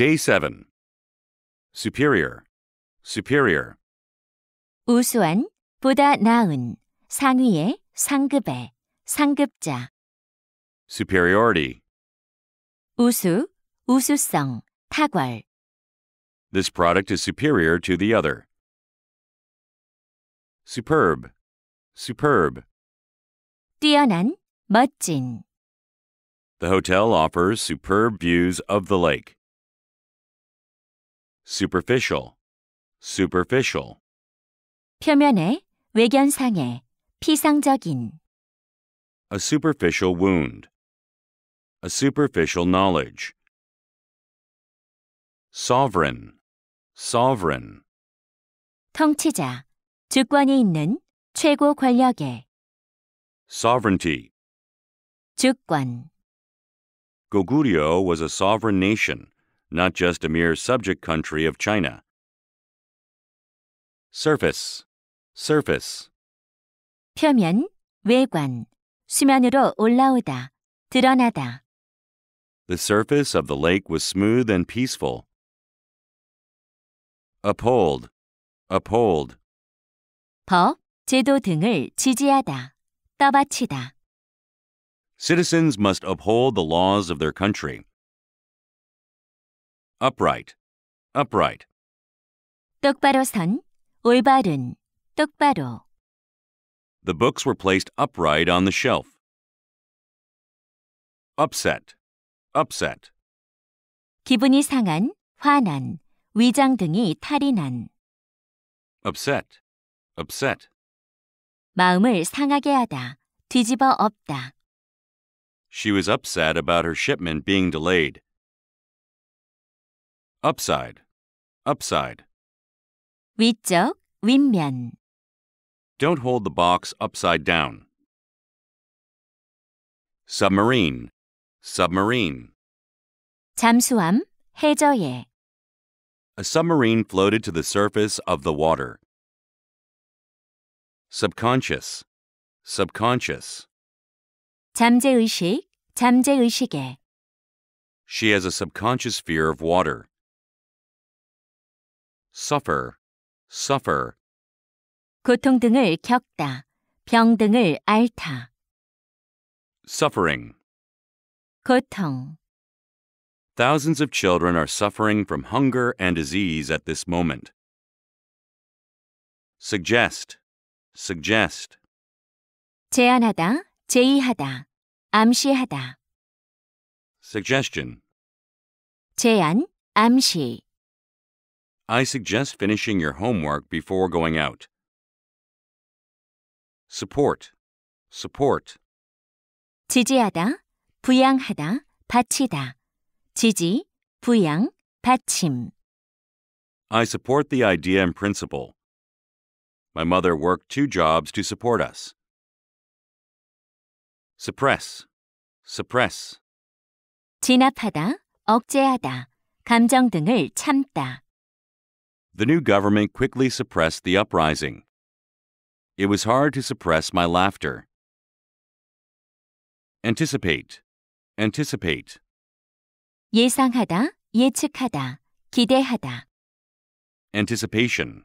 Day 7. Superior. Superior. 우수한, 보다 나은, 상위의, 상급의, 상급자. Superiority. 우수, 우수성, 탁월. This product is superior to the other. Superb. Superb. 뛰어난, 멋진. The hotel offers superb views of the lake superficial, superficial. 표면에, 외견상에, 피상적인. A superficial wound. A superficial knowledge. Sovereign, sovereign. 통치자, 주권이 있는 최고 권력의. Sovereignty. 주권. Goguryeo was a sovereign nation not just a mere subject country of China. surface, surface. 표면, 외관, 수면으로 올라오다, 드러나다. The surface of the lake was smooth and peaceful. uphold, uphold. 법, 제도 등을 지지하다, 떠받치다. Citizens must uphold the laws of their country upright, upright. 똑바로 선, 올바른, 똑바로. The books were placed upright on the shelf. upset, upset. 기분이 상한, 화난, 위장 등이 탈이 난. upset, upset. 마음을 상하게 하다, 뒤집어 엎다. She was upset about her shipment being delayed upside, upside. 위쪽, 윗면. Don't hold the box upside down. Submarine, submarine. 잠수함, 해저에. A submarine floated to the surface of the water. Subconscious, subconscious. 잠재의식, 잠재의식에. She has a subconscious fear of water suffer, suffer. 고통 등을 겪다, 병 등을 앓다. Suffering. 고통. Thousands of children are suffering from hunger and disease at this moment. Suggest, suggest. 제안하다, 제의하다, 암시하다. Suggestion. 제안, 암시. I suggest finishing your homework before going out. support, support. 지지하다, 부양하다, 바치다. 지지, 부양, 받침. I support the idea and principle. My mother worked two jobs to support us. suppress, suppress. 진압하다, 억제하다, 감정 등을 참다. The new government quickly suppressed the uprising. It was hard to suppress my laughter. Anticipate. Anticipate. 예상하다, 예측하다, 기대하다. Anticipation.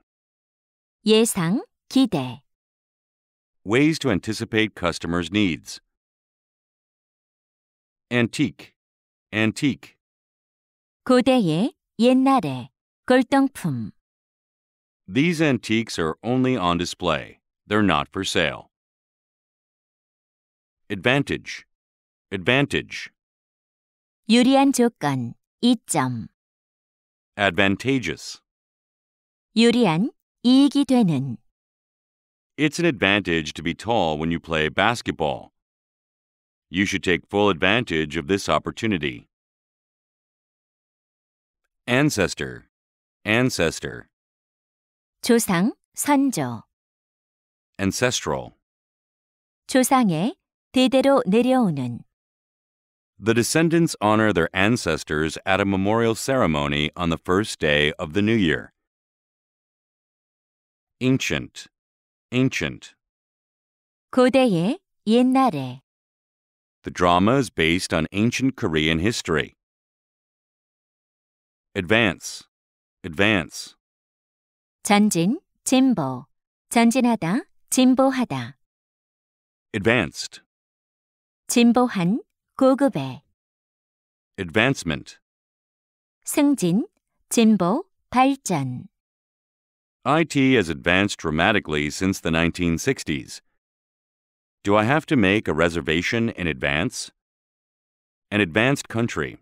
예상, 기대. Ways to anticipate customers' needs. Antique. Antique. 고대의, 옛날의, 골동품. These antiques are only on display. They're not for sale. Advantage. Advantage. 유리한 조건, 이점. Advantageous. 유리한, 이익이 되는. It's an advantage to be tall when you play basketball. You should take full advantage of this opportunity. Ancestor. Ancestor. 조상, 선조. Ancestral. 조상의 대대로 내려오는. The descendants honor their ancestors at a memorial ceremony on the first day of the new year. Ancient. Ancient. 고대의 옛날에. The drama is based on ancient Korean history. Advance. Advance. 전진, 진보. 전진하다, 진보하다. advanced, 진보한, 고급의. advancement, 승진, 진보, 발전. IT has advanced dramatically since the 1960s. Do I have to make a reservation in advance? An advanced country.